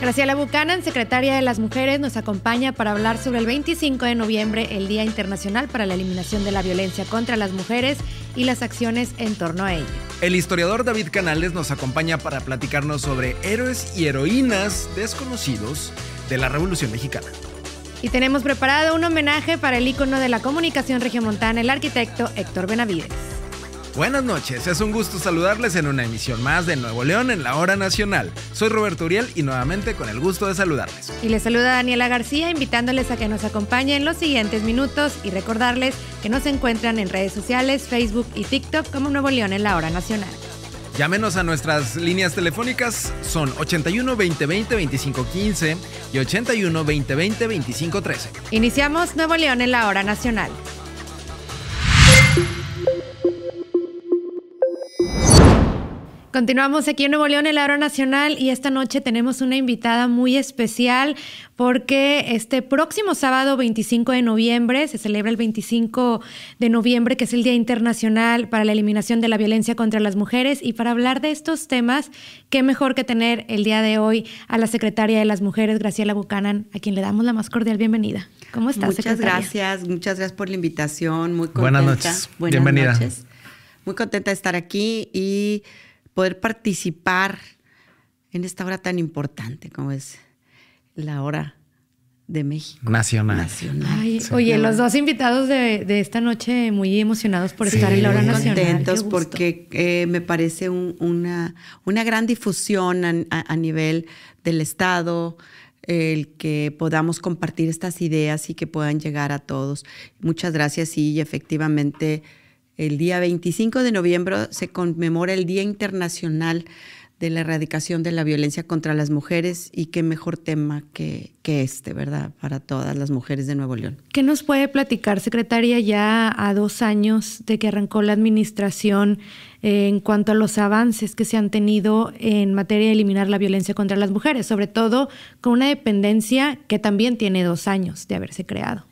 Graciela Buchanan, secretaria de las Mujeres, nos acompaña para hablar sobre el 25 de noviembre, el Día Internacional para la Eliminación de la Violencia contra las Mujeres y las acciones en torno a ello. El historiador David Canales nos acompaña para platicarnos sobre héroes y heroínas desconocidos de la Revolución Mexicana. Y tenemos preparado un homenaje para el ícono de la comunicación regiomontana, el arquitecto Héctor Benavides. Buenas noches, es un gusto saludarles en una emisión más de Nuevo León en la hora nacional. Soy Roberto Uriel y nuevamente con el gusto de saludarles. Y les saluda Daniela García invitándoles a que nos acompañen los siguientes minutos y recordarles que nos encuentran en redes sociales, Facebook y TikTok como Nuevo León en la hora nacional. Llámenos a nuestras líneas telefónicas, son 81 2020 2515 y 81 2020 2513. Iniciamos Nuevo León en la hora nacional. Continuamos aquí en Nuevo León, el Aro Nacional, y esta noche tenemos una invitada muy especial porque este próximo sábado 25 de noviembre se celebra el 25 de noviembre, que es el Día Internacional para la Eliminación de la Violencia contra las Mujeres. Y para hablar de estos temas, qué mejor que tener el día de hoy a la secretaria de las Mujeres, Graciela Bucanan, a quien le damos la más cordial bienvenida. ¿Cómo estás, Muchas gracias, muchas gracias por la invitación. Muy contenta. Buenas noches. Buenas Noches. Muy contenta de estar aquí y poder participar en esta hora tan importante como es la hora de México. Nacional. Oye, los dos invitados de, esta noche muy emocionados por estar en la hora muy Contentos porque eh, me parece una, una gran difusión a nivel del Estado, el que podamos compartir estas ideas y que puedan llegar a todos. Muchas gracias y efectivamente el día 25 de noviembre se conmemora el Día Internacional de la Erradicación de la Violencia contra las Mujeres y qué mejor tema que, este, ¿verdad? Para todas las mujeres de Nuevo León. ¿Qué nos puede platicar, secretaria, ya a dos años de que arrancó la administración eh, en cuanto a los avances que se han tenido en materia de eliminar la violencia contra las mujeres, sobre todo con una dependencia que también tiene dos años de haberse creado?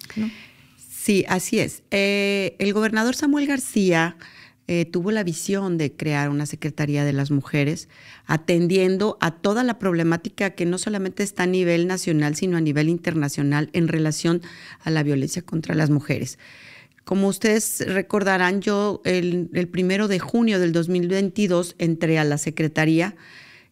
Sí, así es. Eh, el gobernador Samuel García eh, tuvo la visión de crear una Secretaría de las Mujeres, atendiendo a toda la problemática que no solamente está a nivel nacional, sino a nivel internacional en relación a la violencia contra las mujeres. Como ustedes recordarán, yo el, primero de junio del 2022 entré a la Secretaría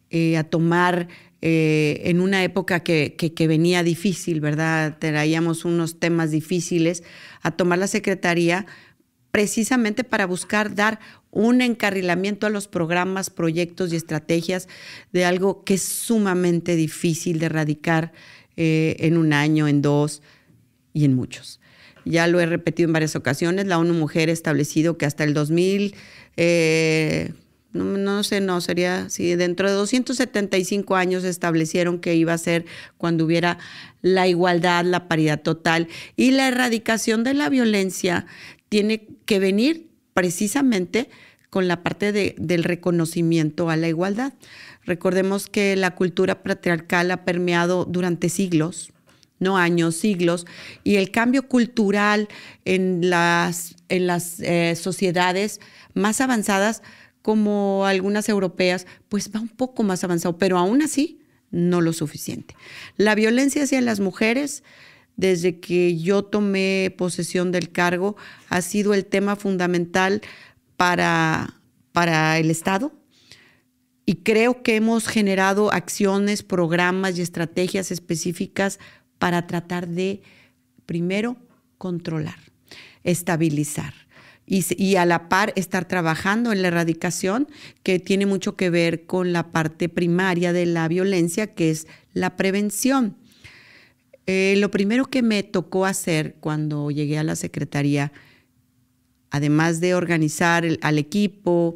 eh, a tomar eh, en una época que, venía difícil, ¿verdad? Traíamos unos temas difíciles a tomar la Secretaría precisamente para buscar dar un encarrilamiento a los programas, proyectos y estrategias de algo que es sumamente difícil de erradicar eh, en un año, en dos y en muchos. Ya lo he repetido en varias ocasiones, la ONU Mujer ha establecido que hasta el 2000 no, sé, no, sería si dentro de 275 años establecieron que iba a ser cuando hubiera la igualdad, la paridad total y la erradicación de la violencia tiene que venir precisamente con la parte del reconocimiento a la igualdad. Recordemos que la cultura patriarcal ha permeado durante siglos, no años, siglos, y el cambio cultural en las, en las eh, sociedades más avanzadas como algunas europeas, pues va un poco más avanzado, pero aún así no lo suficiente. La violencia hacia las mujeres, desde que yo tomé posesión del cargo, ha sido el tema fundamental para, para el Estado, y creo que hemos generado acciones, programas y estrategias específicas para tratar de, primero, controlar, estabilizar y, a la par estar trabajando en la erradicación, que tiene mucho que ver con la parte primaria de la violencia, que es la prevención. Eh, lo primero que me tocó hacer cuando llegué a la Secretaría, además de organizar al equipo,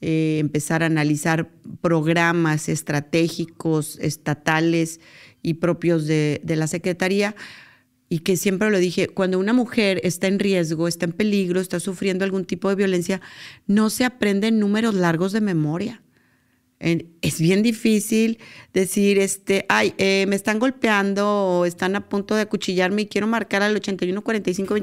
eh, empezar a analizar programas estratégicos, estatales y propios de la Secretaría, y que siempre lo dije, cuando una mujer está en riesgo, está en peligro, está sufriendo algún tipo de violencia, no se aprenden números largos de memoria. Es bien difícil decir, este, ay, eh, me están golpeando o están a punto de acuchillarme y quiero marcar al 81 45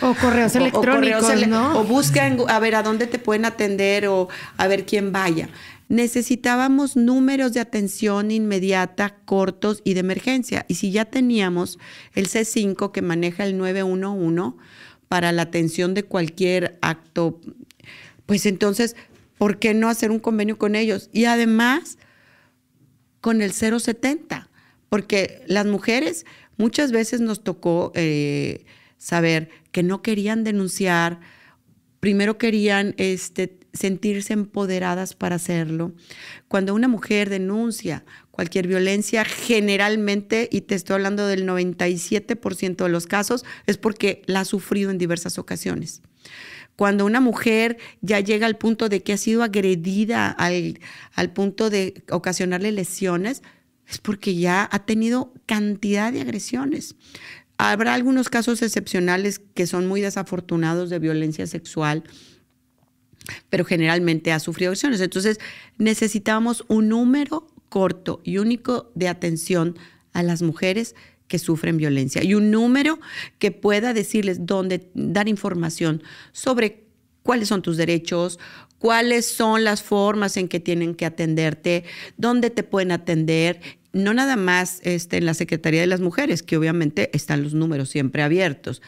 O correos electrónicos, o, a ver, a dónde te pueden atender o a ver quién vaya necesitábamos números de atención inmediata, cortos y de emergencia. Y si ya teníamos el C5 que maneja el 911 para la atención de cualquier acto, pues entonces, ¿por qué no hacer un convenio con ellos? Y además, con el 070, porque las mujeres muchas veces nos tocó eh, saber que no querían denunciar, primero querían este, sentirse empoderadas para hacerlo. Cuando una mujer denuncia cualquier violencia, generalmente, y te estoy hablando del 97% de los casos, es porque la ha sufrido en diversas ocasiones. Cuando una mujer ya llega al punto de que ha sido agredida, al, al punto de ocasionarle lesiones, es porque ya ha tenido cantidad de agresiones. Habrá algunos casos excepcionales que son muy desafortunados de violencia sexual, pero generalmente ha sufrido acciones. Entonces necesitamos un número corto y único de atención a las mujeres que sufren violencia y un número que pueda decirles dónde dar información sobre cuáles son tus derechos, cuáles son las formas en que tienen que atenderte, dónde te pueden atender, no nada más este, en la Secretaría de las Mujeres, que obviamente están los números siempre abiertos,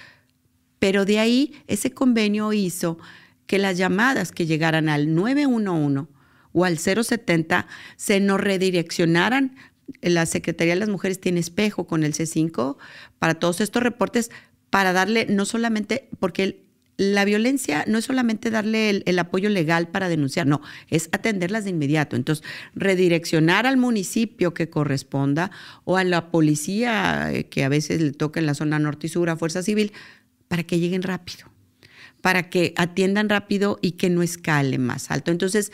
pero de ahí ese convenio hizo que las llamadas que llegaran al 911 o al 070 se nos redireccionaran. La Secretaría de las Mujeres tiene espejo con el C5 para todos estos reportes, para darle no solamente, porque la violencia no es solamente darle el, el, apoyo legal para denunciar, no, es atenderlas de inmediato. Entonces, redireccionar al municipio que corresponda o a la policía eh, que a veces le toca en la zona norte y sur, a Fuerza Civil, para que lleguen rápido para que atiendan rápido y que no escale más alto. Entonces,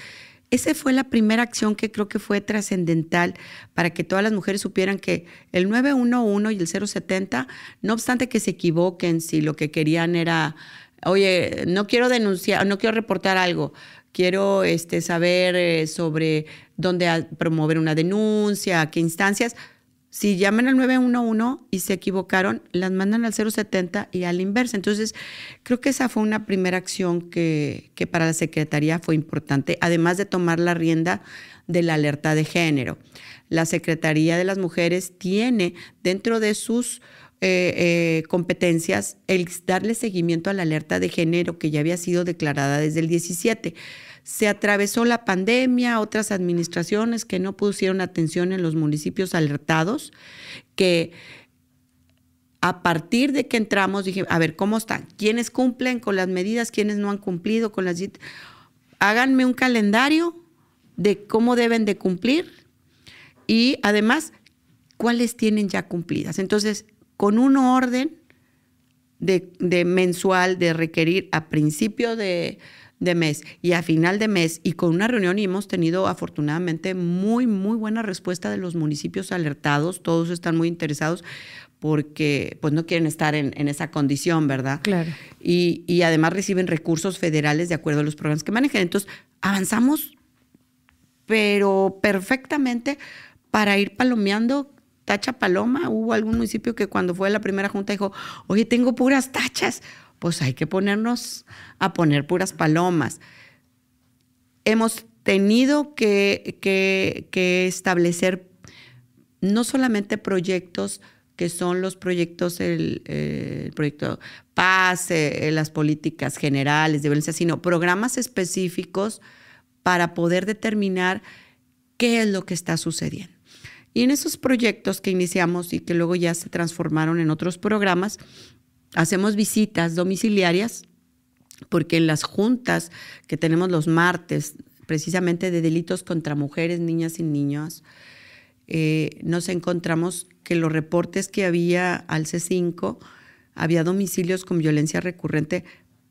esa fue la primera acción que creo que fue trascendental para que todas las mujeres supieran que el 911 y el 070, no obstante que se equivoquen, si lo que querían era, oye, no quiero denunciar, no quiero reportar algo, quiero este, saber eh, sobre dónde promover una denuncia, qué instancias, si llaman al 911 y se equivocaron, las mandan al 070 y al inverso. Entonces, creo que esa fue una primera acción que, para la Secretaría fue importante, además de tomar la rienda de la alerta de género. La Secretaría de las Mujeres tiene dentro de sus eh, eh, competencias el darle seguimiento a la alerta de género que ya había sido declarada desde el 17. Se atravesó la pandemia, otras administraciones que no pusieron atención en los municipios alertados, que a partir de que entramos dije, a ver, ¿cómo están? ¿Quiénes cumplen con las medidas? ¿Quiénes no han cumplido con las... Háganme un calendario de cómo deben de cumplir y además cuáles tienen ya cumplidas. Entonces, con un orden de mensual de requerir a principio de, de mes y a final de mes y con una reunión y hemos tenido afortunadamente muy, muy buena respuesta de los municipios alertados, todos están muy interesados porque pues no quieren estar en, esa condición, ¿verdad? Claro. Y, además reciben recursos federales de acuerdo a los programas que manejan. Entonces, avanzamos, pero perfectamente para ir palomeando tacha paloma. Hubo algún municipio que cuando fue a la primera junta dijo, oye, tengo puras tachas pues hay que ponernos a poner puras palomas. Hemos tenido que, establecer no solamente proyectos, que son los proyectos, el, proyecto PASE, eh, las políticas generales de violencia, sino programas específicos para poder determinar qué es lo que está sucediendo. Y en esos proyectos que iniciamos y que luego ya se transformaron en otros programas, hacemos visitas domiciliarias porque en las juntas que tenemos los martes, precisamente de delitos contra mujeres, niñas y niños, eh, nos encontramos que los reportes que había al C5, había domicilios con violencia recurrente,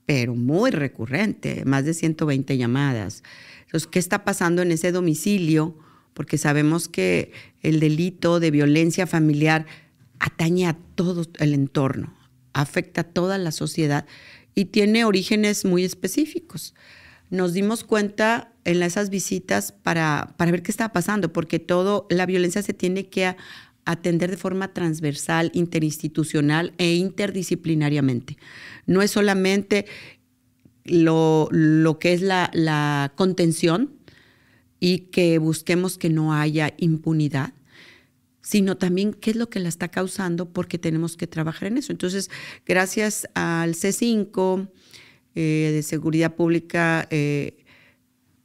pero muy recurrente, más de 120 llamadas. Entonces, ¿qué está pasando en ese domicilio? Porque sabemos que el delito de violencia familiar atañe a todo el entorno, afecta a toda la sociedad y tiene orígenes muy específicos. Nos dimos cuenta en esas visitas para, ver qué estaba pasando, porque todo la violencia se tiene que atender de forma transversal, interinstitucional e interdisciplinariamente. No es solamente lo, que es la contención y que busquemos que no haya impunidad, sino también qué es lo que la está causando porque tenemos que trabajar en eso. Entonces, gracias al C5 eh, de Seguridad Pública, eh,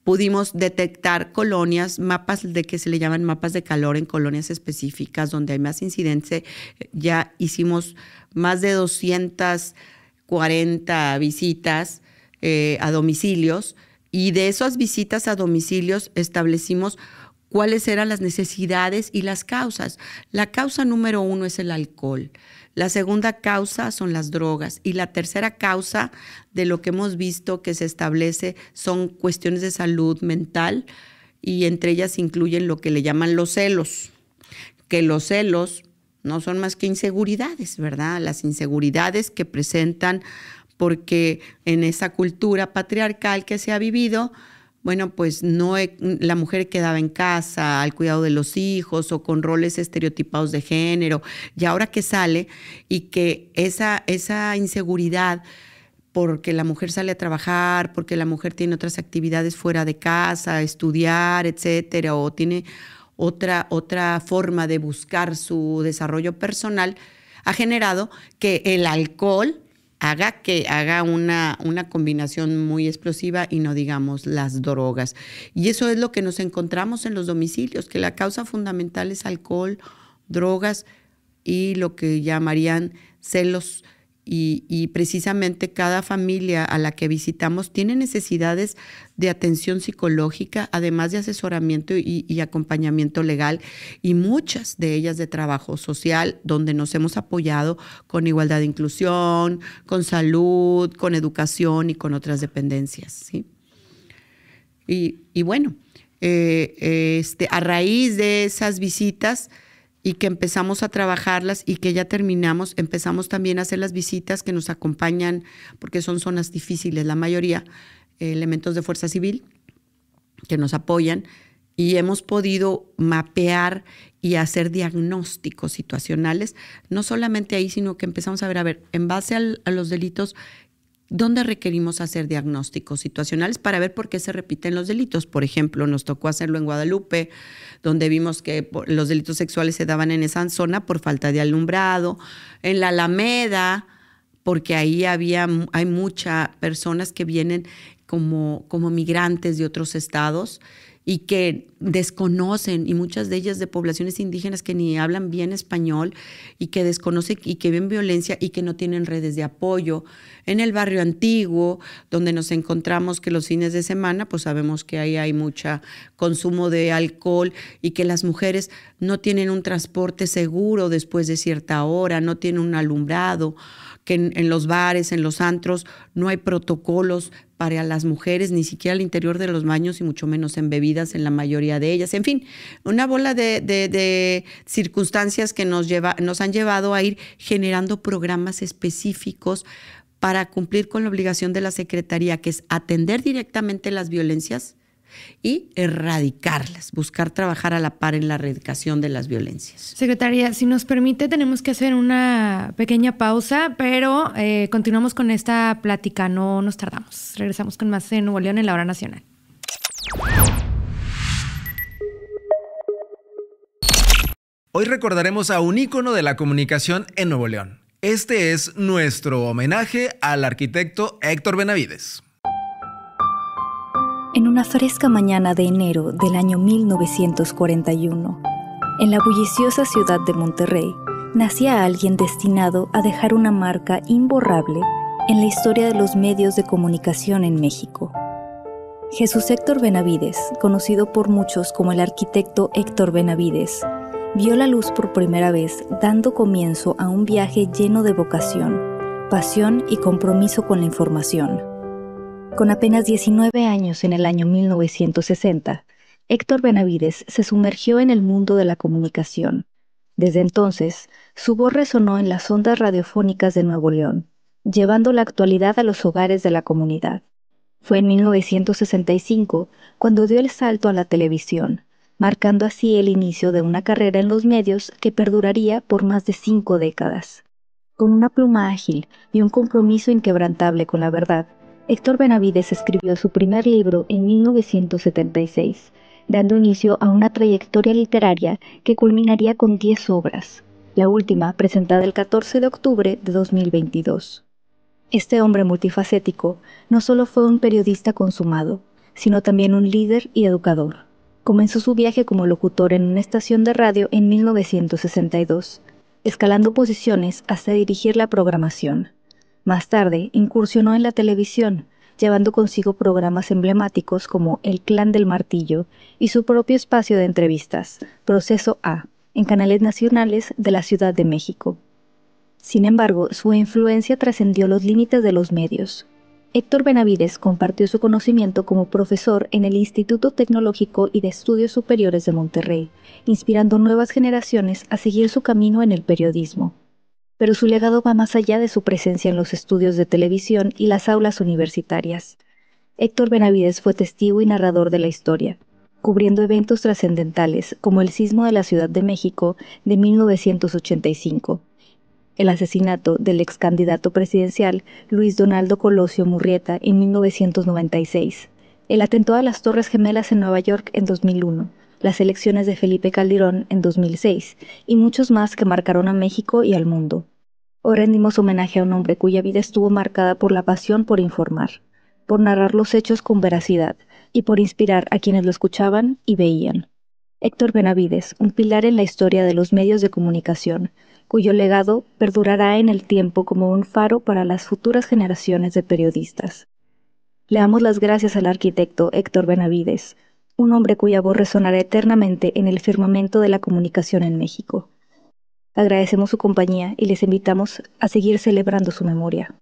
pudimos detectar colonias, mapas de que se le llaman mapas de calor en colonias específicas donde hay más incidencia. Ya hicimos más de 240 visitas eh, a domicilios y de esas visitas a domicilios establecimos cuáles eran las necesidades y las causas. La causa número uno es el alcohol, la segunda causa son las drogas y la tercera causa de lo que hemos visto que se establece son cuestiones de salud mental y entre ellas incluyen lo que le llaman los celos, que los celos no son más que inseguridades, ¿verdad? Las inseguridades que presentan porque en esa cultura patriarcal que se ha vivido, bueno, pues no la mujer quedaba en casa, al cuidado de los hijos o con roles estereotipados de género. Y ahora que sale y que esa, esa inseguridad porque la mujer sale a trabajar, porque la mujer tiene otras actividades fuera de casa, estudiar, etcétera, o tiene otra, otra forma de buscar su desarrollo personal, ha generado que el alcohol haga que haga una, una combinación muy explosiva y no digamos las drogas. Y eso es lo que nos encontramos en los domicilios, que la causa fundamental es alcohol, drogas y lo que llamarían celos y, precisamente cada familia a la que visitamos tiene necesidades de atención psicológica, además de asesoramiento y, acompañamiento legal, y muchas de ellas de trabajo social, donde nos hemos apoyado con igualdad de inclusión, con salud, con educación y con otras dependencias. Y, bueno, eh, este, a raíz de esas visitas, y que empezamos a trabajarlas y que ya terminamos, empezamos también a hacer las visitas que nos acompañan, porque son zonas difíciles, la mayoría, eh, elementos de fuerza civil que nos apoyan y hemos podido mapear y hacer diagnósticos situacionales, no solamente ahí, sino que empezamos a ver, a ver, en base a los delitos ¿Dónde requerimos hacer diagnósticos situacionales para ver por qué se repiten los delitos. Por ejemplo, nos tocó hacerlo en Guadalupe, donde vimos que los delitos sexuales se daban en esa zona por falta de alumbrado, en la Alameda, porque ahí había, hay muchas personas que vienen como migrantes de otros estados y que desconocen, y muchas de ellas de poblaciones indígenas que ni hablan bien español y que desconocen y que ven violencia y que no tienen redes de apoyo. En el barrio antiguo, donde nos encontramos que los fines de semana, pues sabemos que ahí hay mucho consumo de alcohol y que las mujeres no tienen un transporte seguro después de cierta hora, no tienen un alumbrado, que en, en los bares, en los antros, no hay protocolos para las mujeres, ni siquiera al interior de los baños y mucho menos en bebidas en la mayoría de ellas. En fin, una bola de, de circunstancias que nos, lleva, nos han llevado a ir generando programas específicos para cumplir con la obligación de la Secretaría, que es atender directamente las violencias y erradicarlas, buscar trabajar a la par en la erradicación de las violencias. Secretaria, si nos permite, tenemos que hacer una pequeña pausa, pero eh, continuamos con esta plática, no nos tardamos. Regresamos con más en Nuevo León en la hora nacional. Hoy recordaremos a un ícono de la comunicación en Nuevo León. Este es nuestro homenaje al arquitecto Héctor Benavides. En una fresca mañana de enero del año 1941, en la bulliciosa ciudad de Monterrey, nacía alguien destinado a dejar una marca imborrable en la historia de los medios de comunicación en México. Jesús Héctor Benavides, conocido por muchos como el arquitecto Héctor Benavides, vio la luz por primera vez dando comienzo a un viaje lleno de vocación, pasión y compromiso con la información. Con apenas 19 años en el año 1960, Héctor Benavides se sumergió en el mundo de la comunicación. Desde entonces, su voz resonó en las ondas radiofónicas de Nuevo León, llevando la actualidad a los hogares de la comunidad. Fue en 1965 cuando dio el salto a la televisión, marcando así el inicio de una carrera en los medios que perduraría por más de cinco décadas. Con una pluma ágil y un compromiso inquebrantable con la verdad, Héctor Benavides escribió su primer libro en 1976, dando inicio a una trayectoria literaria que culminaría con 10 obras, la última presentada el 14 de octubre de 2022. Este hombre multifacético no solo fue un periodista consumado, sino también un líder y educador. Comenzó su viaje como locutor en una estación de radio en 1962, escalando posiciones hasta dirigir la programación. Más tarde, incursionó en la televisión, llevando consigo programas emblemáticos como El Clan del Martillo y su propio espacio de entrevistas, Proceso A, en canales nacionales de la Ciudad de México. Sin embargo, su influencia trascendió los límites de los medios. Héctor Benavides compartió su conocimiento como profesor en el Instituto Tecnológico y de Estudios Superiores de Monterrey, inspirando nuevas generaciones a seguir su camino en el periodismo pero su legado va más allá de su presencia en los estudios de televisión y las aulas universitarias. Héctor Benavides fue testigo y narrador de la historia, cubriendo eventos trascendentales como el sismo de la Ciudad de México de 1985, el asesinato del ex candidato presidencial Luis Donaldo Colosio Murrieta en 1996, el atentado a las Torres Gemelas en Nueva York en 2001, las elecciones de Felipe Calderón en 2006 y muchos más que marcaron a México y al mundo. Hoy rendimos homenaje a un hombre cuya vida estuvo marcada por la pasión por informar, por narrar los hechos con veracidad y por inspirar a quienes lo escuchaban y veían. Héctor Benavides, un pilar en la historia de los medios de comunicación, cuyo legado perdurará en el tiempo como un faro para las futuras generaciones de periodistas. Le damos las gracias al arquitecto Héctor Benavides, un hombre cuya voz resonará eternamente en el firmamento de la comunicación en México. Agradecemos su compañía y les invitamos a seguir celebrando su memoria.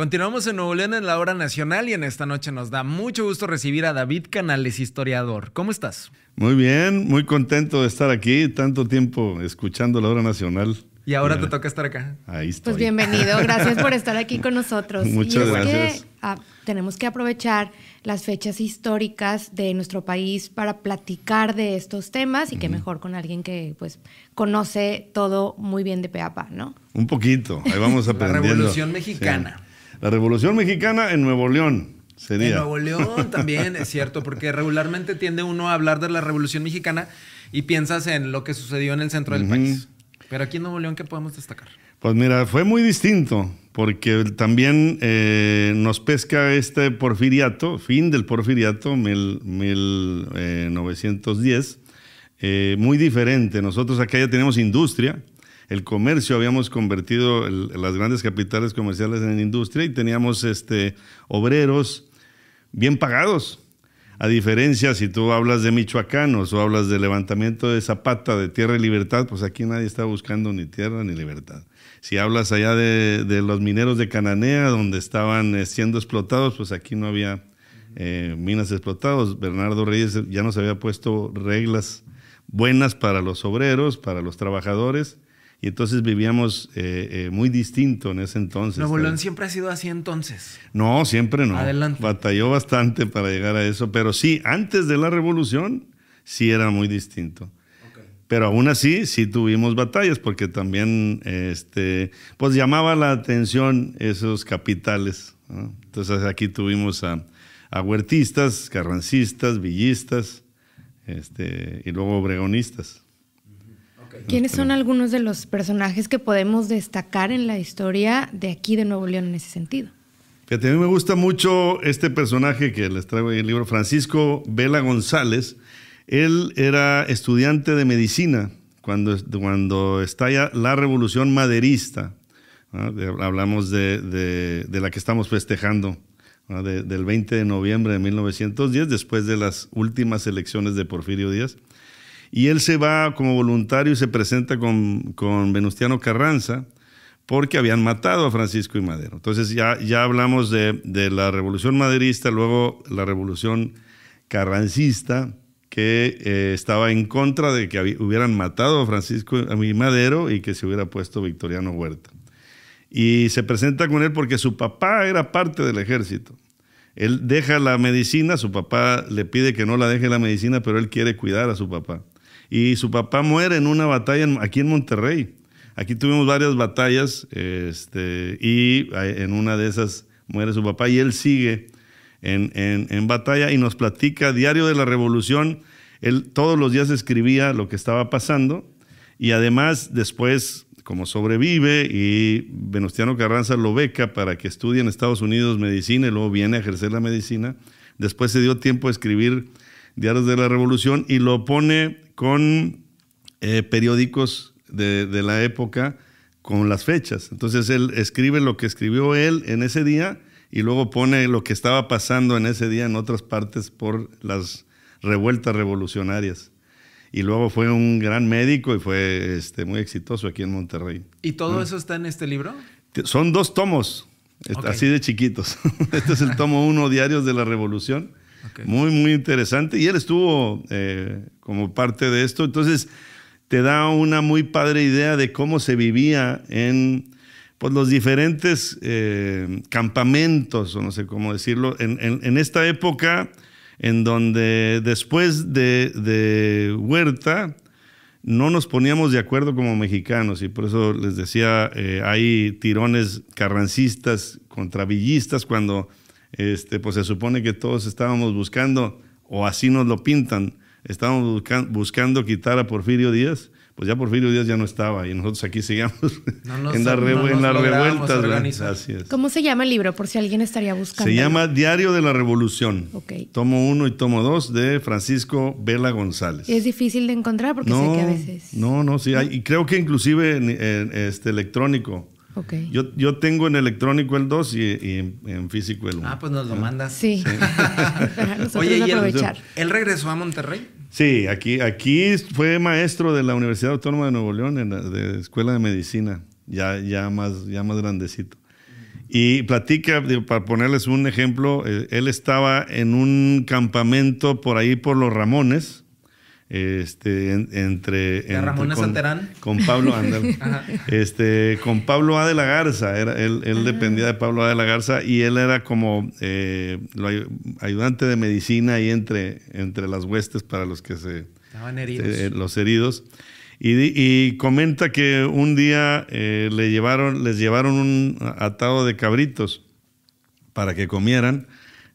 Continuamos en Nuevo León en la hora nacional y en esta noche nos da mucho gusto recibir a David Canales, historiador. ¿Cómo estás? Muy bien, muy contento de estar aquí, tanto tiempo escuchando la hora nacional. Y ahora te toca estar acá. Ahí pues estoy. Pues bienvenido, gracias por estar aquí con nosotros. Muchas gracias. Ah, tenemos que aprovechar las fechas históricas de nuestro país para platicar de estos temas y qué mejor con alguien que pues conoce todo muy bien de peapa, ¿no? Un poquito, ahí vamos aprendiendo. la Revolución Mexicana. La Revolución Mexicana en Nuevo León. Sería. En Nuevo León también, es cierto, porque regularmente tiende uno a hablar de la Revolución Mexicana y piensas en lo que sucedió en el centro del país. Pero aquí en Nuevo León, ¿qué podemos destacar? Pues mira, fue muy distinto, porque también eh, nos pesca este porfiriato, fin del porfiriato, 1910, eh, eh, muy diferente. Nosotros acá ya tenemos industria, el comercio, habíamos convertido las grandes capitales comerciales en industria y teníamos este, obreros bien pagados. A diferencia, si tú hablas de michoacanos o hablas de levantamiento de Zapata, de tierra y libertad, pues aquí nadie está buscando ni tierra ni libertad. Si hablas allá de, los mineros de Cananea, donde estaban eh, siendo explotados, pues aquí no había eh, minas explotadas. Bernardo Reyes ya nos había puesto reglas buenas para los obreros, para los trabajadores, y entonces vivíamos eh, eh, muy distinto en ese entonces. ¿Nuevo León siempre ha sido así entonces? No, siempre no. Adelante. Batalló bastante para llegar a eso, pero sí, antes de la revolución sí era muy distinto. Pero aún así sí tuvimos batallas porque también este, pues llamaba la atención esos capitales. Entonces aquí tuvimos a, a huertistas, carrancistas, villistas este, y luego obregonistas. ¿Quiénes son algunos de los personajes que podemos destacar en la historia de aquí de Nuevo León en ese sentido? a mí me gusta mucho este personaje que les traigo ahí el libro, Francisco Vela González. Él era estudiante de medicina cuando, cuando estalla la revolución maderista. hablamos de, la que estamos festejando, del 20 de noviembre de 1910, después de las últimas elecciones de Porfirio Díaz. Y él se va como voluntario y se presenta con, Venustiano Carranza porque habían matado a Francisco y Madero. Entonces ya, ya hablamos de, la revolución maderista, luego la revolución carrancista, que eh, estaba en contra de que hubieran matado a Francisco y Madero y que se hubiera puesto Victoriano Huerta. Y se presenta con él porque su papá era parte del ejército. Él deja la medicina, su papá le pide que no la deje la medicina, pero él quiere cuidar a su papá. Y su papá muere en una batalla aquí en Monterrey. Aquí tuvimos varias batallas este, y eh, en una de esas muere su papá y él sigue en, en batalla y nos platica Diario de la Revolución. Él todos los días escribía lo que estaba pasando y además después como sobrevive y Venustiano Carranza lo beca para que estudie en Estados Unidos medicina y luego viene a ejercer la medicina. Después se dio tiempo a escribir diarios de la revolución y lo pone con eh, periódicos de, la época con las fechas. Entonces él escribe lo que escribió él en ese día y luego pone lo que estaba pasando en ese día en otras partes por las revueltas revolucionarias. Y luego fue un gran médico y fue este, muy exitoso aquí en Monterrey. ¿Y todo eso está en este libro? Son dos tomos, así de chiquitos. este es el tomo uno, Diarios de la Revolución muy, muy interesante. Y él estuvo eh, como parte de esto. Entonces, te da una muy padre idea de cómo se vivía en pues, los diferentes eh, campamentos, o no sé cómo decirlo, en, esta época en donde después de, Huerta no nos poníamos de acuerdo como mexicanos y por eso les decía, eh, hay tirones carrancistas contra villistas cuando este, pues se supone que todos estábamos buscando, o así nos lo pintan, estábamos buscando quitar a Porfirio Díaz, pues ya Porfirio Díaz ya no estaba y nosotros aquí sigamos en, la revueltas. ¿Cómo se llama el libro? Por si alguien estaría buscando. Se llama Diario de la Revolución. Tomo uno y tomo dos, de Francisco Vela González. Es difícil de encontrar porque sé que a veces. No, no, sí. y creo que inclusive este electrónico. Okay. Yo, tengo en electrónico el 2 y, en físico el 1. Ah, pues nos lo mandas. Sí. Oye, y él, regresó a Monterrey. Sí, aquí, aquí fue maestro de la Universidad Autónoma de Nuevo León, en de Escuela de Medicina, ya, ya, más, ya más grandecito. Y platica, para ponerles un ejemplo, eh, él estaba en un campamento por ahí por los Ramones, este, entre, con, con Pablo Andal, este, con Pablo A de la Garza, él, ah. dependía de Pablo A de la Garza y él era como eh, ayudante de medicina ahí entre, entre las huestes para los que se estaban heridos, eh, los heridos. Y, comenta que un día eh, le llevaron, les llevaron un atado de cabritos para que comieran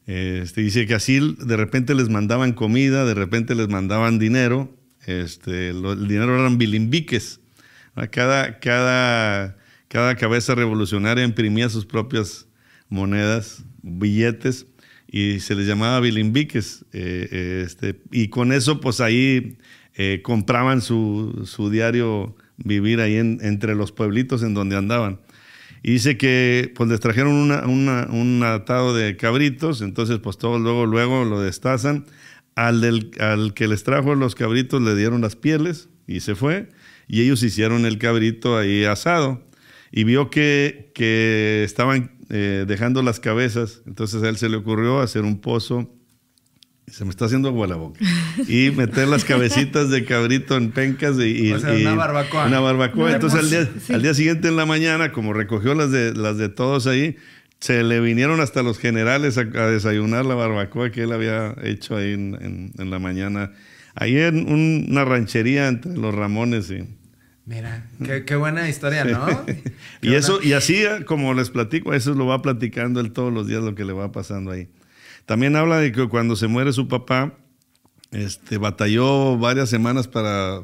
este, dice que así de repente les mandaban comida, de repente les mandaban dinero. Este, el dinero eran bilimbiques. Cada, cada, cada cabeza revolucionaria imprimía sus propias monedas, billetes, y se les llamaba bilimbiques. Eh, este, y con eso, pues ahí eh, compraban su, su, diario vivir ahí entre los pueblitos en donde andaban. Y dice que pues les trajeron un atado de cabritos, entonces pues todos luego, luego lo destazan. Al, al que les trajo los cabritos le dieron las pieles y se fue. Y ellos hicieron el cabrito ahí asado. Y vio que, que estaban eh, dejando las cabezas. Entonces a él se le ocurrió hacer un pozo se me está haciendo agua la boca. Y meter las cabecitas de cabrito en pencas y. una barbacoa. Una barbacoa. Entonces, al día, siguiente en la mañana, como recogió las de, las de todos ahí, se le vinieron hasta los generales a, desayunar la barbacoa que él había hecho ahí en, la mañana. Ahí en una ranchería entre los Ramones y. Mira, qué, buena historia, ¿no? y eso, y así como les platico, eso lo va platicando él todos los días lo que le va pasando ahí. También habla de que cuando se muere su papá, este, batalló varias semanas para,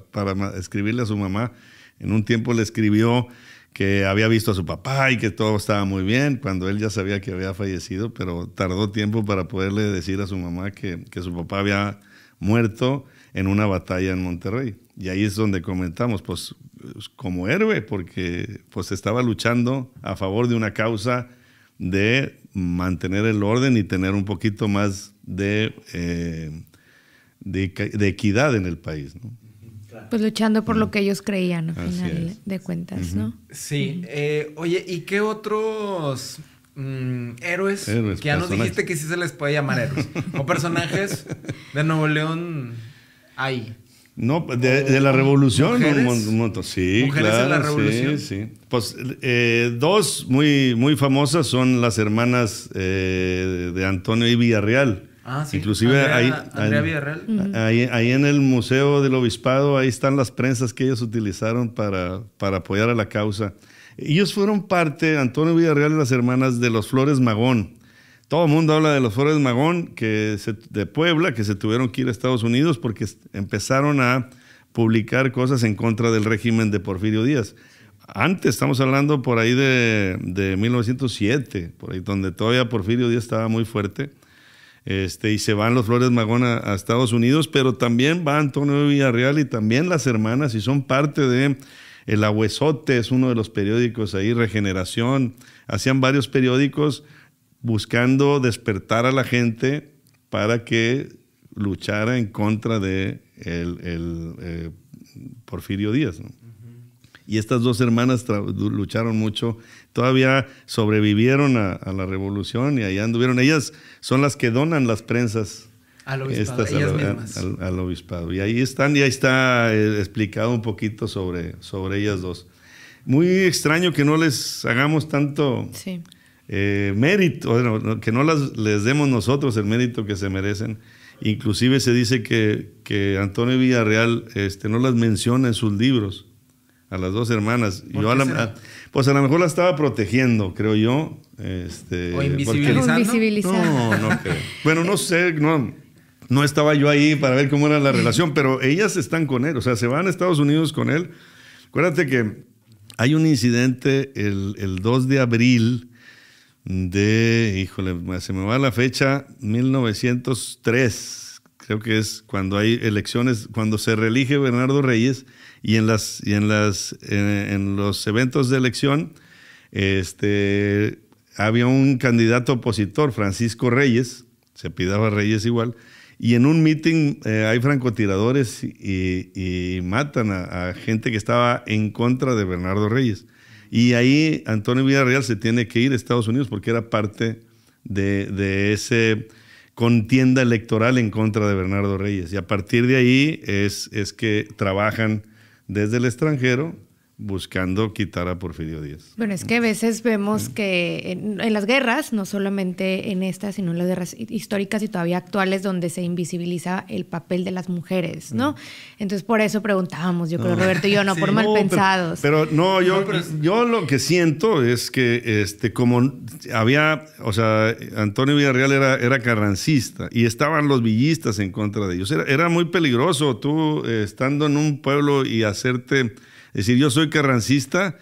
escribirle a su mamá. En un tiempo le escribió que había visto a su papá y que todo estaba muy bien, cuando él ya sabía que había fallecido, pero tardó tiempo para poderle decir a su mamá que, que su papá había muerto en una batalla en Monterrey. Y ahí es donde comentamos, pues como héroe, porque pues estaba luchando a favor de una causa de mantener el orden y tener un poquito más de, eh, de, equidad en el país. Pues luchando por lo que ellos creían, al final de cuentas, ¿no? Sí. Eh, oye, ¿y qué otros mm, héroes, que ya nos dijiste que sí se les puede llamar héroes? o personajes de Nuevo León hay. No, de, la revolución, ¿Mujeres? Sí, claro, la revolución? Pues dos muy, muy famosas son las hermanas eh, de Antonio y Villarreal. Ah, sí. Inclusive ahí, Villarreal. Ahí, en el Museo del Obispado, ahí están las prensas que ellos utilizaron para, para apoyar a la causa. Ellos fueron parte, Antonio Villarreal y las hermanas, de los Flores Magón. Todo el mundo habla de los Flores Magón que de Puebla, que se tuvieron que ir a Estados Unidos porque empezaron a publicar cosas en contra del régimen de Porfirio Díaz. Antes, estamos hablando por ahí de, 1907, por ahí donde todavía Porfirio Díaz estaba muy fuerte. Este, y se van los Flores Magón a, Estados Unidos, pero también va Antonio Villarreal y también las hermanas y son parte de El Ahuezote, es uno de los periódicos ahí, Regeneración, hacían varios periódicos buscando despertar a la gente para que luchara en contra de el, eh, Porfirio Díaz. Y estas dos hermanas lucharon mucho, todavía sobrevivieron a, la revolución y ahí anduvieron. Ellas son las que donan las prensas. Al obispado, ellas mismas. Al, Y ahí están, y ahí está eh, explicado un poquito sobre, sobre ellas dos. Muy extraño que no les hagamos tanto sí. Eh, mérito, que no las, les demos nosotros el mérito que se merecen. Inclusive se dice que, Antonio Villarreal este, no las menciona en sus libros, a las dos hermanas. pues a lo mejor la estaba protegiendo, creo yo. Este, o invisibilizando. No, no Bueno, no sé, no, no estaba yo ahí para ver cómo era la relación, pero ellas están con él, o sea, se van a Estados Unidos con él. Acuérdate que hay un incidente el, el 2 de abril de, híjole, se me va la fecha, 1903, creo que es cuando hay elecciones, cuando se reelige Bernardo Reyes y en, las, y en, las, en, los eventos de elección este, había un candidato opositor, Francisco Reyes, se pidaba Reyes igual, y en un meeting eh, hay francotiradores y, matan a gente que estaba en contra de Bernardo Reyes. Y ahí Antonio Villarreal se tiene que ir a Estados Unidos porque era parte de, de ese contienda electoral en contra de Bernardo Reyes. Y a partir de ahí es, es que trabajan desde el extranjero buscando quitar a Porfirio Díaz. Bueno, es que a veces vemos que en, las guerras, no solamente en estas, sino en las guerras históricas y todavía actuales, donde se invisibiliza el papel de las mujeres, ¿no? Entonces por eso preguntábamos, yo creo, Roberto y yo, no por mal pensados. Pero, no, yo, yo lo que siento es que este, como había, o sea, Antonio Villarreal era, carrancista y estaban los villistas en contra de ellos. Era, muy peligroso tú eh, estando en un pueblo y hacerte decir yo soy carrancista,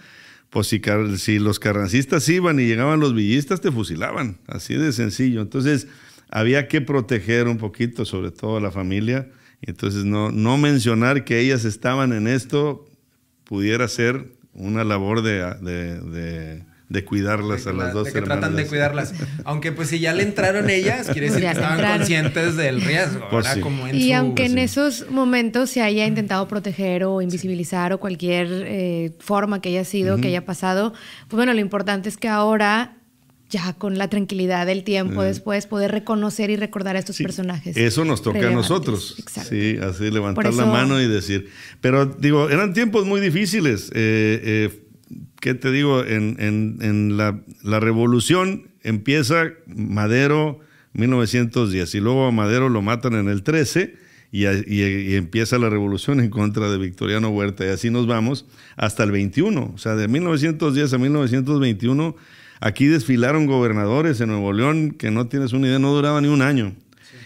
pues si, los carrancistas iban y llegaban los villistas, te fusilaban, así de sencillo. Entonces había que proteger un poquito, sobre todo a la familia. Entonces no, no mencionar que ellas estaban en esto pudiera ser una labor de de cuidarlas a las dos tratan de cuidarlas. Aunque pues si ya le entraron ellas, quiere decir que estaban conscientes del riesgo. Pues y aunque en esos momentos se haya intentado proteger o invisibilizar o cualquier eh, forma que haya sido, que haya pasado, pues bueno, lo importante es que ahora ya con la tranquilidad del tiempo después poder reconocer y recordar a estos personajes. Eso nos toca a nosotros. Exacto. Sí, así levantar la mano y decir. Pero digo, eran tiempos muy difíciles. Eh, eh, ¿qué te digo? En, la, revolución empieza Madero 1910 y luego a Madero lo matan en el 13 y, empieza la revolución en contra de Victoriano Huerta y así nos vamos hasta el 21. O sea, de 1910 a 1921 aquí desfilaron gobernadores en Nuevo León que no tienes una idea, no duraba ni un año.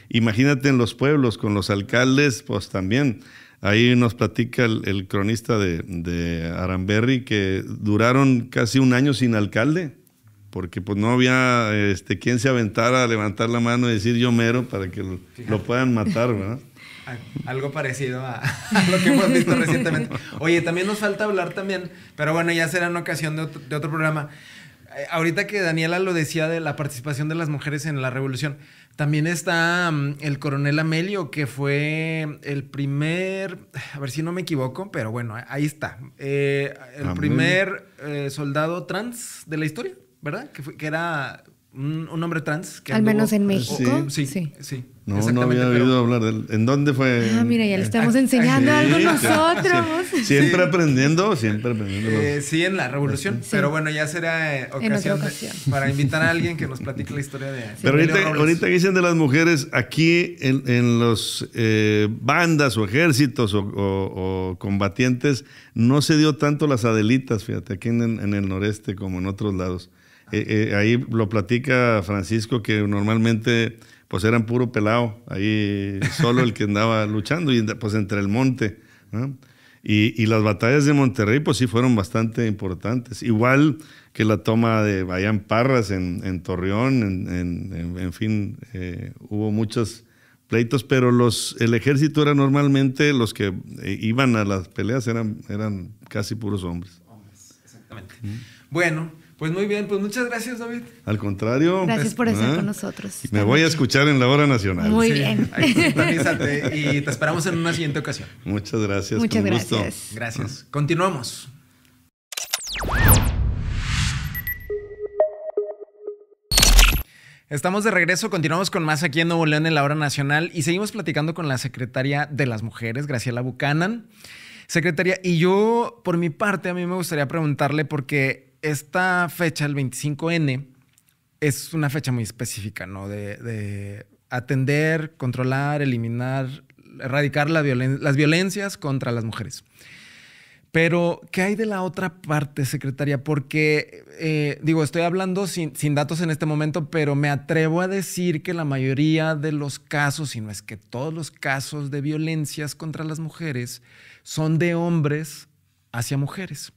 Imagínate en los pueblos con los alcaldes, pues también Ahí nos platica el, cronista de, Aramberry que duraron casi un año sin alcalde, porque pues no había este, quien se aventara a levantar la mano y decir yo mero para que lo, puedan matar, ¿verdad? Algo parecido a, lo que hemos visto recientemente. Oye, también nos falta hablar también, pero bueno, ya será en ocasión de otro, programa. Eh, ahorita que Daniela lo decía de la participación de las mujeres en la revolución, también está mm, el coronel Amelio, que fue el primer, a ver si no me equivoco, pero bueno, ahí está. Eh, el primer eh, soldado trans de la historia, ¿verdad? Que, que era un, hombre trans. Que Al menos en México. Sí, sí. no, no había oído hablar de él. ¿En dónde fue? Ah, mira, ya le eh, estamos enseñando algo nosotros. Siempre aprendiendo, siempre aprendiendo. Eh, sí, en la revolución. Pero bueno, ya será eh, ocasión, para invitar a alguien que nos platique la historia de. Pero ahorita, ahorita que dicen de las mujeres, aquí en, en los bandas o ejércitos o, combatientes, no se dio tanto las adelitas, fíjate, aquí en el noreste como en otros lados. Eh, eh, ahí lo platica Francisco que normalmente pues eran puro pelado, ahí solo el que andaba luchando y pues entre el monte. Y, y, las batallas de Monterrey pues sí fueron bastante importantes. Igual que la toma de Bayán Parras en, Torreón, en, en, fin, eh, hubo muchos pleitos, pero los, el ejército era normalmente los que iban a las peleas, eran, eran casi puros hombres. Hombres, exactamente. Bueno. Pues muy bien, pues muchas gracias, David. Al contrario. Gracias por estar ah. con nosotros. Me voy a escuchar en la hora nacional. Muy bien. y te esperamos en una siguiente ocasión. Muchas gracias. Muchas gracias. Gracias. Continuamos. Estamos de regreso, continuamos con más aquí en Nuevo León en la hora nacional y seguimos platicando con la secretaria de las mujeres, Graciela Buchanan. Secretaria, y yo por mi parte a mí me gustaría preguntarle porque esta fecha, el 25N, es una fecha muy específica, ¿no? De, atender, controlar, eliminar, erradicar las violencias contra las mujeres. Pero, ¿qué hay de la otra parte, secretaria? Porque, eh, digo, estoy hablando sin, sin, datos en este momento, pero me atrevo a decir que la mayoría de los casos, si no es que todos los casos de violencias contra las mujeres, son de hombres hacia mujeres.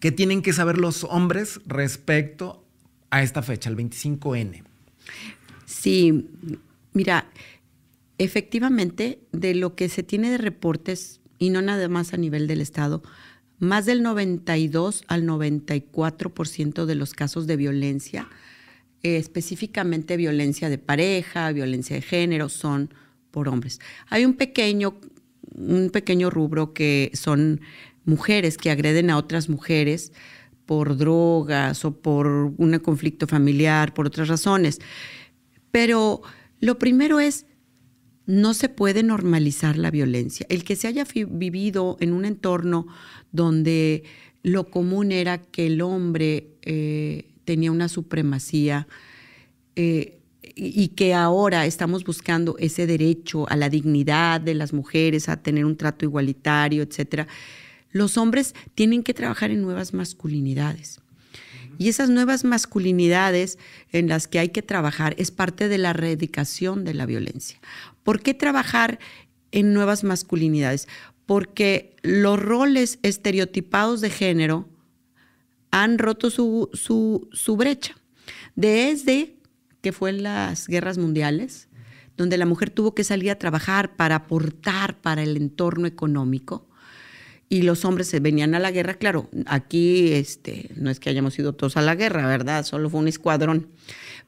¿Qué tienen que saber los hombres respecto a esta fecha, el 25N? Sí, mira, efectivamente, de lo que se tiene de reportes, y no nada más a nivel del Estado, más del 92 al 94% de los casos de violencia, eh, específicamente violencia de pareja, violencia de género, son por hombres. Hay un pequeño, un pequeño rubro que son mujeres que agreden a otras mujeres por drogas o por un conflicto familiar, por otras razones. Pero lo primero es, no se puede normalizar la violencia. El que se haya vivido en un entorno donde lo común era que el hombre eh, tenía una supremacía eh, y que ahora estamos buscando ese derecho a la dignidad de las mujeres, a tener un trato igualitario, etcétera los hombres tienen que trabajar en nuevas masculinidades. Y esas nuevas masculinidades en las que hay que trabajar es parte de la erradicación de la violencia. ¿Por qué trabajar en nuevas masculinidades? Porque los roles estereotipados de género han roto su, brecha. Desde que fue en las guerras mundiales, donde la mujer tuvo que salir a trabajar para aportar para el entorno económico, y los hombres se venían a la guerra, claro, aquí este, no es que hayamos ido todos a la guerra, ¿verdad? Solo fue un escuadrón.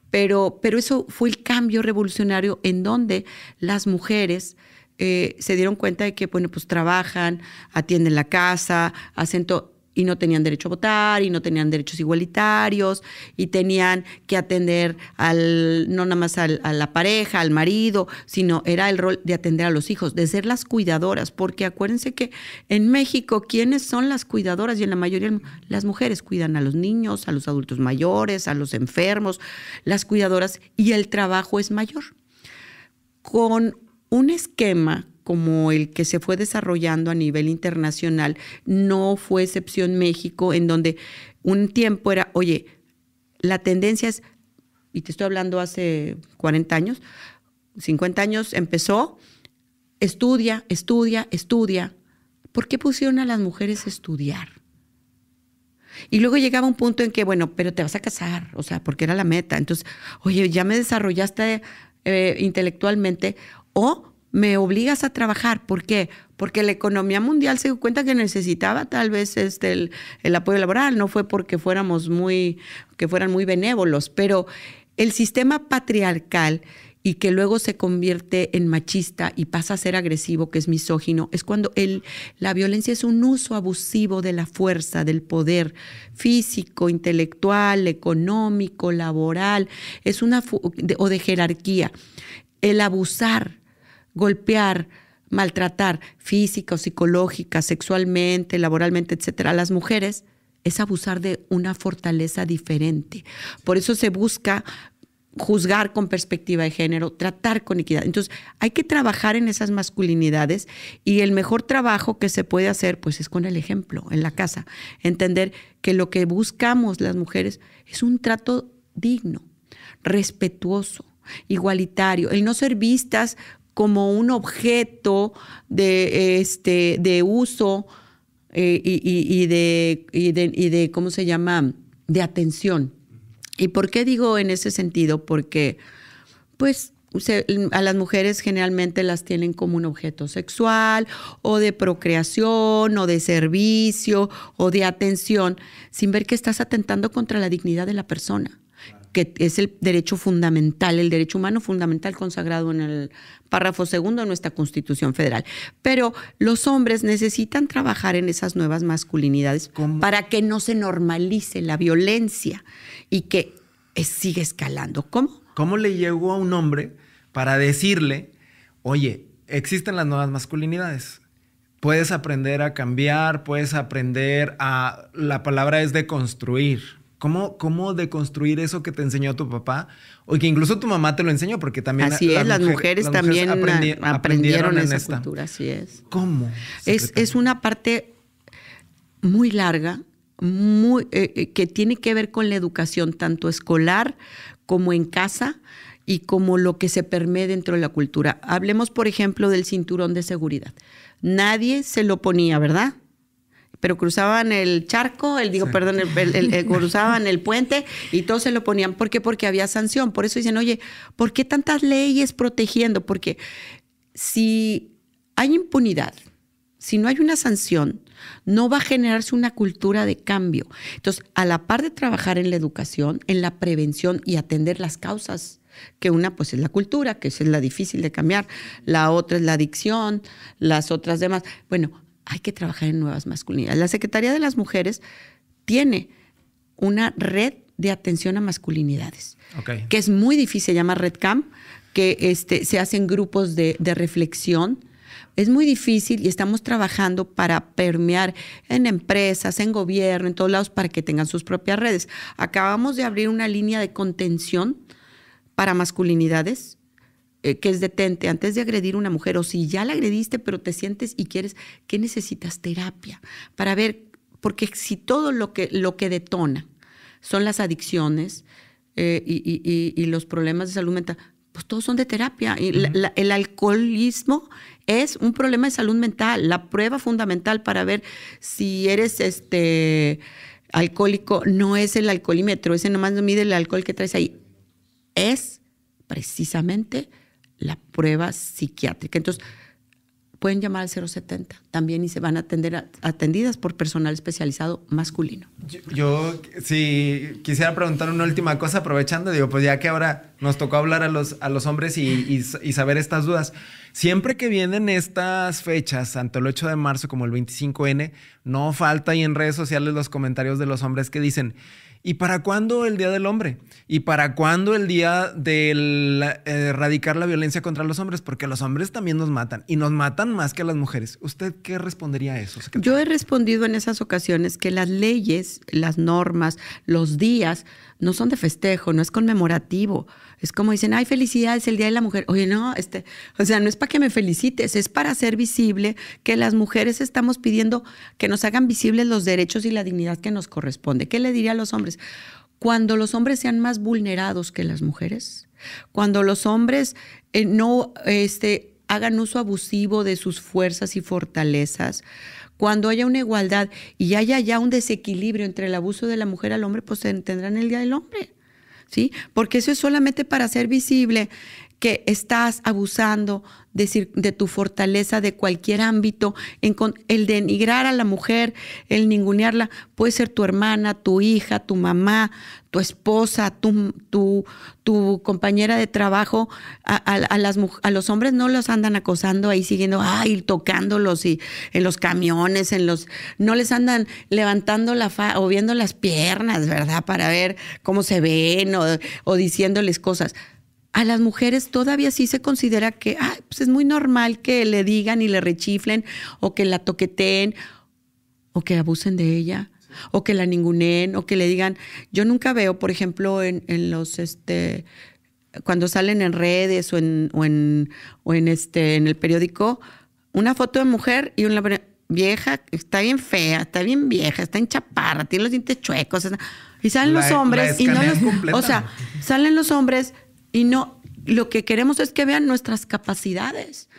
Pero, pero eso fue el cambio revolucionario en donde las mujeres eh, se dieron cuenta de que, bueno, pues trabajan, atienden la casa, hacen todo y no tenían derecho a votar y no tenían derechos igualitarios y tenían que atender al no nada más a la pareja, al marido, sino era el rol de atender a los hijos, de ser las cuidadoras, porque acuérdense que en México quiénes son las cuidadoras y en la mayoría las mujeres cuidan a los niños, a los adultos mayores, a los enfermos, las cuidadoras y el trabajo es mayor. Con un esquema como el que se fue desarrollando a nivel internacional, no fue excepción México, en donde un tiempo era, oye, la tendencia es, y te estoy hablando hace 40 años, 50 años empezó, estudia, estudia, estudia. ¿Por qué pusieron a las mujeres a estudiar? Y luego llegaba un punto en que, bueno, pero te vas a casar, o sea, porque era la meta. Entonces, oye, ya me desarrollaste eh, intelectualmente, o me obligas a trabajar. ¿Por qué? Porque la economía mundial se dio cuenta que necesitaba tal vez este, el, apoyo laboral, no fue porque fuéramos muy, que fueran muy benévolos, pero el sistema patriarcal y que luego se convierte en machista y pasa a ser agresivo, que es misógino, es cuando el, la violencia es un uso abusivo de la fuerza, del poder físico, intelectual, económico, laboral, es una o de jerarquía. El abusar golpear, maltratar física o psicológica, sexualmente, laboralmente, etcétera, a las mujeres, es abusar de una fortaleza diferente. Por eso se busca juzgar con perspectiva de género, tratar con equidad. Entonces, hay que trabajar en esas masculinidades y el mejor trabajo que se puede hacer, pues, es con el ejemplo en la casa. Entender que lo que buscamos las mujeres es un trato digno, respetuoso, igualitario, y no ser vistas como un objeto de, este, de uso eh, y, de, de, ¿cómo se llama?, de atención. ¿Y por qué digo en ese sentido? Porque, pues, a las mujeres generalmente las tienen como un objeto sexual o de procreación o de servicio o de atención, sin ver que estás atentando contra la dignidad de la persona que es el derecho fundamental, el derecho humano fundamental consagrado en el párrafo segundo de nuestra Constitución Federal. Pero los hombres necesitan trabajar en esas nuevas masculinidades para que no se normalice la violencia y que eh, siga escalando. ¿Cómo? ¿Cómo le llegó a un hombre para decirle, oye, existen las nuevas masculinidades? Puedes aprender a cambiar, puedes aprender a... La palabra es de construir ¿Cómo, deconstruir eso que te enseñó tu papá? O que incluso tu mamá te lo enseñó, porque también... Así es, las mujeres, también aprendieron, en esta. cultura, así es. ¿Cómo? Es, una parte muy larga, muy, eh, eh, que tiene que ver con la educación, tanto escolar como en casa, y como lo que se permite dentro de la cultura. Hablemos, por ejemplo, del cinturón de seguridad. Nadie se lo ponía, ¿verdad? pero cruzaban el charco, el digo, perdón, el, cruzaban el puente y todos se lo ponían. ¿Por qué? Porque había sanción. Por eso dicen, oye, ¿por qué tantas leyes protegiendo? Porque si hay impunidad, si no hay una sanción, no va a generarse una cultura de cambio. Entonces, a la par de trabajar en la educación, en la prevención y atender las causas, que una pues es la cultura, que es la difícil de cambiar, la otra es la adicción, las otras demás. Bueno, hay que trabajar en nuevas masculinidades. La Secretaría de las Mujeres tiene una red de atención a masculinidades, que es muy difícil, se llama RedCam, que este, se hacen grupos de, de reflexión. Es muy difícil y estamos trabajando para permear en empresas, en gobierno, en todos lados, para que tengan sus propias redes. Acabamos de abrir una línea de contención para masculinidades eh, que es detente antes de agredir a una mujer o si ya la agrediste pero te sientes y quieres, ¿qué necesitas? Terapia para ver, porque si todo lo que, lo que detona son las adicciones eh, y, los problemas de salud mental, pues todos son de terapia. Y el alcoholismo es un problema de salud mental, la prueba fundamental para ver si eres este alcohólico no es el alcoholímetro, ese nomás mide el alcohol que traes ahí. Es precisamente la prueba psiquiátrica. Entonces, pueden llamar al 070 también y se van a atender atendidas por personal especializado masculino. Yo, si quisiera preguntar una última cosa, aprovechando, digo, pues ya que ahora nos tocó hablar a los, a los hombres y saber estas dudas. Siempre que vienen estas fechas, tanto el 8 de marzo como el 25N, no falta ahí en redes sociales los comentarios de los hombres que dicen, ¿y para cuándo el Día del Hombre? ¿Y para cuándo el Día de eh, erradicar la violencia contra los hombres? Porque los hombres también nos matan y nos matan más que a las mujeres. ¿Usted qué respondería a eso? Yo he respondido en esas ocasiones que las leyes, las normas, los días no son de festejo, no es conmemorativo. Es como dicen, ay, felicidades, el Día de la Mujer. Oye, no, este, o sea, no es para que me felicites, es para hacer visible que las mujeres estamos pidiendo que nos hagan visibles los derechos y la dignidad que nos corresponde. ¿Qué le diría a los hombres? Cuando los hombres sean más vulnerados que las mujeres, cuando los hombres eh, no este, hagan uso abusivo de sus fuerzas y fortalezas, cuando haya una igualdad y haya ya un desequilibrio entre el abuso de la mujer al hombre, pues tendrán el Día del Hombre. ¿sí? Porque eso es solamente para ser visible que estás abusando de, de tu fortaleza de cualquier ámbito, en el denigrar a la mujer, el ningunearla, puede ser tu hermana, tu hija, tu mamá, tu esposa, tu, compañera de trabajo. A, a los hombres no los andan acosando ahí siguiendo, ay, tocándolos en los camiones, en los. No les andan levantando la o viendo las piernas, ¿verdad? Para ver cómo se ven o diciéndoles cosas a las mujeres todavía sí se considera que pues es muy normal que le digan y le rechiflen o que la toqueteen o que abusen de ella o que la ninguneen, o que le digan yo nunca veo por ejemplo en, los este cuando salen en redes o en, o o en este en el periódico una foto de mujer y una vieja está bien fea está bien vieja está en chaparra tiene los dientes chuecos y salen los hombres y no los o sea salen los hombres y no, lo que queremos es que vean nuestras capacidades.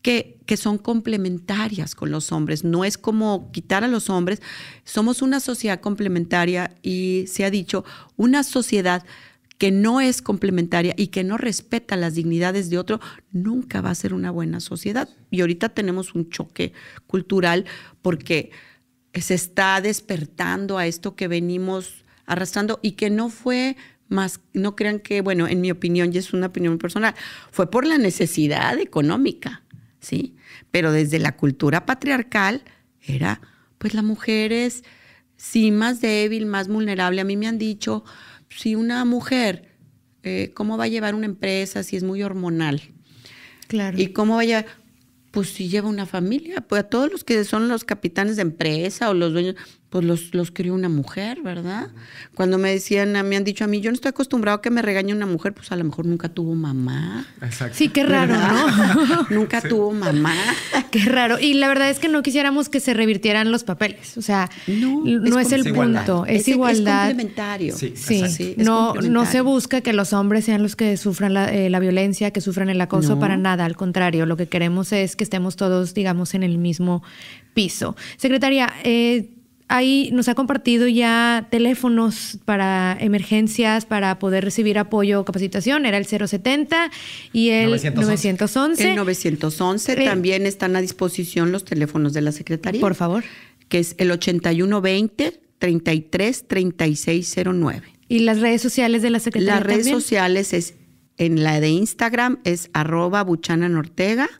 Que, que, son complementarias con los hombres. No es como quitar a los hombres. Somos una sociedad complementaria y se ha dicho una sociedad que no es complementaria y que no respeta las dignidades de otro, nunca va a ser una buena sociedad. Y ahorita tenemos un choque cultural porque se está despertando a esto que venimos arrastrando y que no fue no crean que, bueno, en mi opinión, y es una opinión personal, fue por la necesidad económica, ¿sí? Pero desde la cultura patriarcal era, pues la mujer es, sí, más débil, más vulnerable. A mí me han dicho, si una mujer, eh, ¿cómo va a llevar una empresa si es muy hormonal? Claro. ¿Y cómo vaya, Pues si lleva una familia, pues a todos los que son los capitanes de empresa o los dueños, pues los, los crió una mujer, ¿verdad? Cuando me decían, me han dicho a mí, yo no estoy acostumbrado a que me regañe una mujer, pues a lo mejor nunca tuvo mamá. Sí, qué raro, ¿no? nunca tuvo mamá. Qué raro. Y la verdad es que no quisiéramos que se revirtieran los papeles. O sea, no, es, el punto, es, igualdad. Es complementario. Sí, sí. no, no se busca que los hombres sean los que sufran la, eh, violencia, que sufran el acoso, para nada. Al contrario, lo que queremos es que estemos todos, digamos, en el mismo piso. Secretaria, eh, ahí nos ha compartido ya teléfonos para emergencias, para poder recibir apoyo o capacitación. Era el 070 y el 911. El 911. Eh, también están a disposición los teléfonos de la Secretaría. Por favor. Que es el 8120 333609. ¿Y las redes sociales de la Secretaría? Las redes sociales es en la de Instagram es arroba buchanan ortega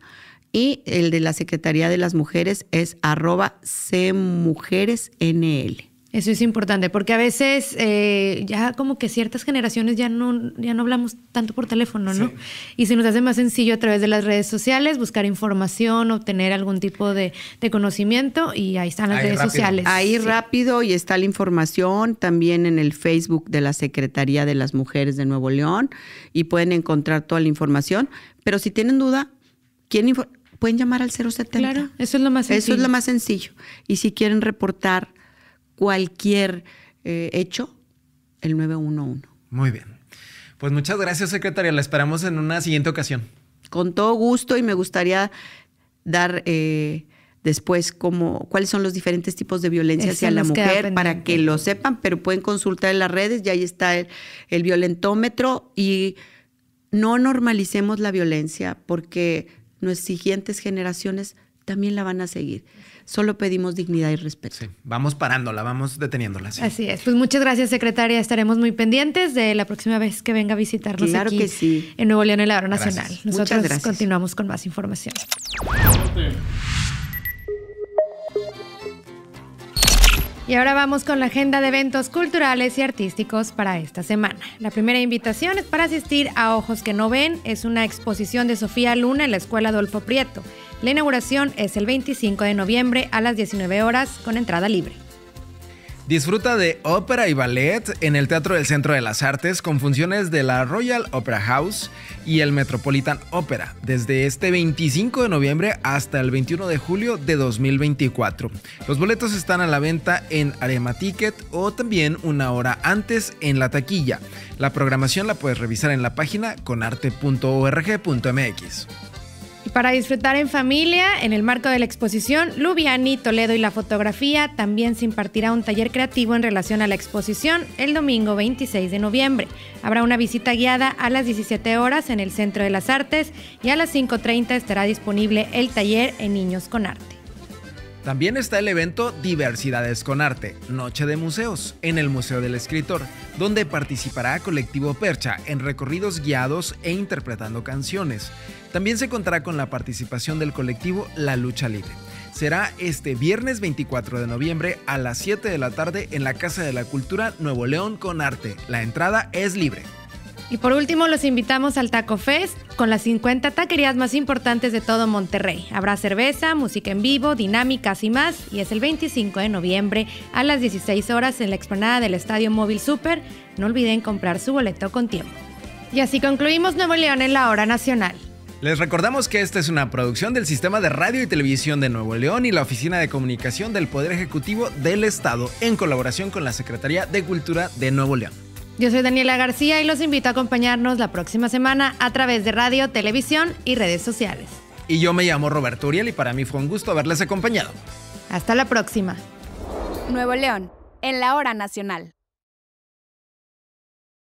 y el de la Secretaría de las Mujeres es arroba cmujeresnl. Eso es importante, porque a veces eh, ya como que ciertas generaciones ya no, ya no hablamos tanto por teléfono, ¿no? Y se nos hace más sencillo a través de las redes sociales buscar información, obtener algún tipo de, conocimiento y ahí están las redes sociales. Ahí rápido y está la información también en el Facebook de la Secretaría de las Mujeres de Nuevo León y pueden encontrar toda la información. Pero si tienen duda, ¿quién pueden llamar al 070. Claro, eso es lo más sencillo. Eso es lo más sencillo. Y si quieren reportar cualquier eh, hecho, el 911. Muy bien. Pues muchas gracias, secretaria. La esperamos en una siguiente ocasión. Con todo gusto y me gustaría dar eh, después cuáles son los diferentes tipos de violencia hacia la mujer para que lo sepan, pero pueden consultar en las redes, ya ahí está el violentómetro y no normalicemos la violencia porque nuestras siguientes generaciones también la van a seguir. Solo pedimos dignidad y respeto. Sí, vamos parándola, vamos deteniéndola. Así es. Pues muchas gracias, secretaria. Estaremos muy pendientes de la próxima vez que venga a visitarnos aquí en Nuevo León, en la Nacional. Nosotros continuamos con más información. Y ahora vamos con la agenda de eventos culturales y artísticos para esta semana. La primera invitación es para asistir a Ojos que no ven, es una exposición de Sofía Luna en la Escuela Adolfo Prieto. La inauguración es el 25 de noviembre a las 19 horas con entrada libre. Disfruta de ópera y ballet en el Teatro del Centro de las Artes con funciones de la Royal Opera House y el Metropolitan Opera desde este 25 de noviembre hasta el 21 de julio de 2024. Los boletos están a la venta en Arema Ticket o también una hora antes en la taquilla. La programación la puedes revisar en la página conarte.org.mx. Para disfrutar en familia, en el marco de la exposición Lubiani, Toledo y la fotografía, también se impartirá un taller creativo en relación a la exposición el domingo 26 de noviembre. Habrá una visita guiada a las 17 horas en el Centro de las Artes y a las 5.30 estará disponible el taller en Niños con Arte. También está el evento Diversidades con Arte, Noche de Museos, en el Museo del Escritor, donde participará Colectivo Percha en recorridos guiados e interpretando canciones. También se contará con la participación del colectivo La Lucha Libre. Será este viernes 24 de noviembre a las 7 de la tarde en la Casa de la Cultura Nuevo León con Arte. La entrada es libre. Y por último, los invitamos al Taco Fest con las 50 taquerías más importantes de todo Monterrey. Habrá cerveza, música en vivo, dinámicas y más. Y es el 25 de noviembre a las 16 horas en la explanada del Estadio Móvil Super. No olviden comprar su boleto con tiempo. Y así concluimos Nuevo León en la hora nacional. Les recordamos que esta es una producción del Sistema de Radio y Televisión de Nuevo León y la Oficina de Comunicación del Poder Ejecutivo del Estado en colaboración con la Secretaría de Cultura de Nuevo León. Yo soy Daniela García y los invito a acompañarnos la próxima semana a través de radio, televisión y redes sociales. Y yo me llamo Roberto Uriel y para mí fue un gusto haberles acompañado. Hasta la próxima. Nuevo León, en la hora nacional.